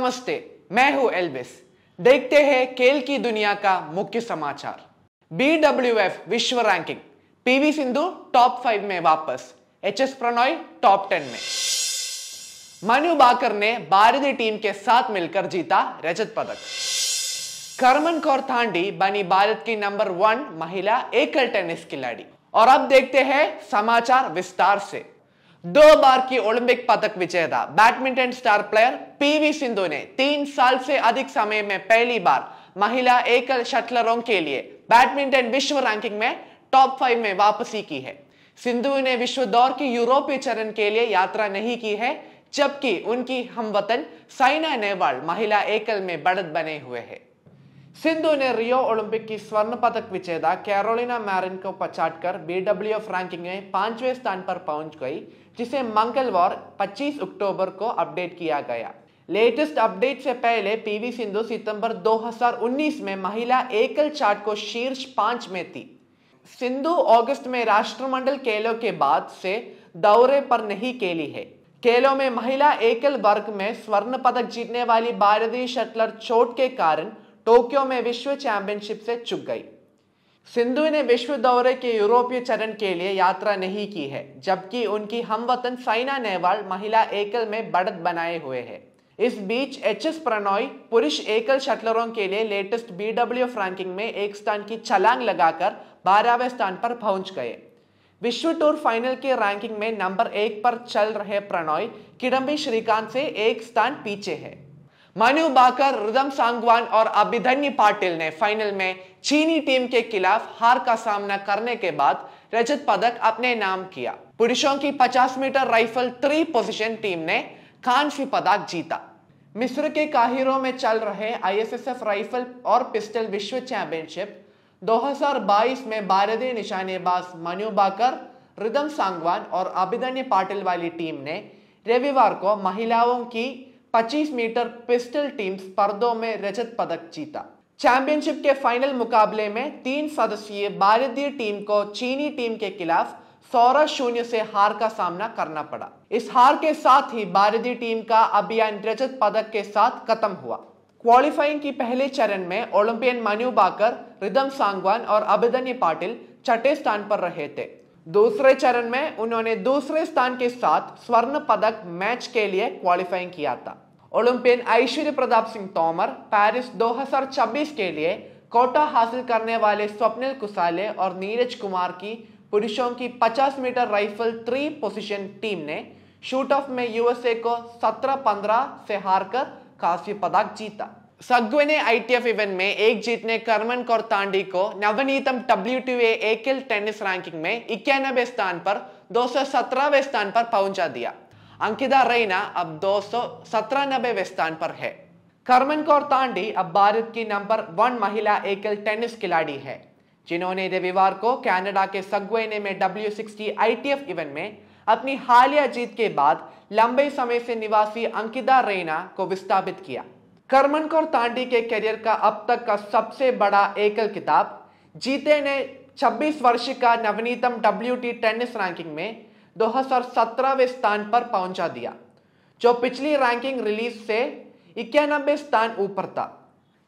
नमस्ते मैं हूं एल्विस देखते हैं खेल की दुनिया का मुख्य समाचार बीडब्ल्यूएफ विश्व ranking PV Sindhu top five में वापस H S Prannoy top ten में मनु बाकर ने भारतीय टीम के साथ मिलकर जीता रजत पदक करमन कौर थांडी बनी भारत की नंबर वन महिला एकल टेनिस खिलाड़ी और अब देखते हैं समाचार विस्तार से दो बार की ओलंपिक पदक विजेता badminton star player PV Sindhu ने तीन साल से अधिक समय में पहली बार महिला एकल शटलरों के लिए बैडमिंटन विश्व रैंकिंग में टॉप फाइव में वापसी की है सिंधु ने विश्व दौर की यूरोपीय चरण के लिए यात्रा नहीं की है जबकि उनकी हमवतन साइना नेहवाल महिला एकल में बढ़त बने हुए हैं सिंधु ने रियो ओलंपिक की स्वर्ण पदक विजेता कैरोलिना मैरिन को पछाड़कर बीडब्ल्यू एफ रैंकिंग में पांचवें स्थान पर पहुंच गई जिसे मंगलवार 25 अक्टूबर को अपडेट किया गया लेटेस्ट अपडेट से पहले पीवी सिंधु सितंबर 2019 में महिला एकल चार्ट को शीर्ष पांच में थी सिंधु अगस्त में राष्ट्रमंडल खेलों के बाद से दौरे पर नहीं खेली है खेलों में महिला एकल वर्ग में स्वर्ण पदक जीतने वाली भारतीय शटलर चोट के कारण टोक्यो में विश्व चैंपियनशिप से चुक गई सिंधु ने विश्व दौरे के यूरोपीय चरण के लिए यात्रा नहीं की है जबकि उनकी हमवतन साइना नेहवाल महिला एकल में बढ़त बनाए हुए है इस बीच एच एस प्रणोय पुरुष एकल शटलरों के लिए लेटेस्ट बीडब्ल्यू रैंकिंग में एक स्थान की छलांग लगाकर बारहवें स्थान पर पहुंच गए विश्व टूर फाइनल के रैंकिंग में नंबर एक पर चल रहे प्रणोय किडम्बी श्रीकांत से एक स्थान पीछे है मनु बाकर रुदम सांगवान और अभिधन्य पाटिल ने फाइनल में चीनी टीम के खिलाफ हार का सामना करने के बाद रजत पदक अपने नाम किया पुरुषों की 50 metre rifle three position team ने कांस्य पदक जीता मिस्र के काहिरों में चल रहे आईएसएसएफ राइफल और पिस्टल विश्व चैंपियनशिप 2022 में भारतीय निशानेबाज मनु बाकर रिदम सांगवान और अभिधन्य पाटिल वाली टीम ने रविवार को महिलाओं की 25 मीटर पिस्टल टीम स्पर्धों में रजत पदक जीता चैंपियनशिप के फाइनल मुकाबले में तीन सदस्यीय भारतीय टीम को चीनी टीम के खिलाफ सौरह शून्य से हार का सामना करना पड़ा इस हार के साथ ही भारतीय टीम का अभियान रजत पदक के साथ खत्म हुआ क्वालिफाइंग की पहले चरण में ओलंपियन मनु बाकर रिदम सांगवान और अभिदन्य पाटिल छठे स्थान पर रहे थे दूसरे चरण में उन्होंने दूसरे स्थान के साथ स्वर्ण पदक मैच के लिए क्वालिफाइंग किया था ओलंपियन ऐश्वर्य प्रताप सिंह तोमर पेरिस 2026 के लिए कोटा हासिल करने वाले स्वप्निल कुसाले और नीरज कुमार की पुरुषों की 50 metre rifle three position team ने शूट ऑफ में यूएसए को 17-15 से हारकर कांस्य पदक जीता सग्वे ने आईटीएफ इवेंट में एक जीतने ने करमन कौर तांडी को नवनीतम डब्ल्यू एकल टेनिस रैंकिंग में इक्यानबे स्थान पर 217वें स्थान पर पहुंचा दिया अंकिता रैना अब दो सौ स्थान पर है करमन कौर तांडी अब भारत की नंबर वन महिला एकल टेनिस खिलाड़ी है जिन्होंने रविवार को कनाडा के सगवेने में डब्ल्यू सिक्सटी इवेंट में अपनी हालिया जीत के बाद लंबे समय से निवासी अंकिता रैना को विस्थापित किया कौर तांडी के करियर का अब तक का सबसे बड़ा एकल किताब जीते ने 26 वर्ष का नवनीतम डब्ल्यू टेनिस रैंकिंग में 2017वें स्थान पर पहुंचा दिया जो पिछली रैंकिंग रिलीज से इक्यानबे स्थान ऊपर था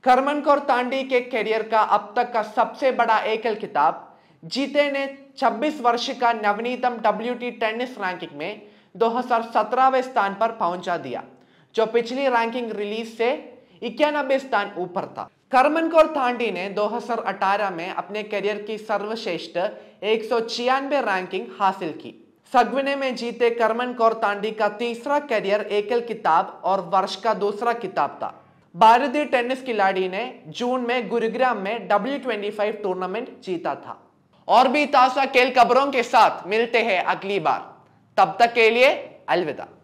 करमन कौर तांडी के करियर का अब तक का सबसे बड़ा एकल किताब जीते ने 26 वर्ष का नवनीतम डब्ल्यू टेनिस रैंकिंग में 2017वें स्थान पर पहुंचा दिया जो पिछली रैंकिंग रिलीज से इक्यानबे स्थान ऊपर था करमन कौर थांडी ने 2018 में अपने करियर की सर्वश्रेष्ठ एक रैंकिंग हासिल की सगविने में जीते करमन कौर तांडी का तीसरा करियर एकल किताब और वर्ष का दूसरा किताब था भारतीय टेनिस खिलाड़ी ने जून में गुरुग्राम में डब्ल्यू ट्वेंटी फाइव टूर्नामेंट जीता था और भी ताजा खेल खबरों के साथ मिलते हैं अगली बार तब तक के लिए अलविदा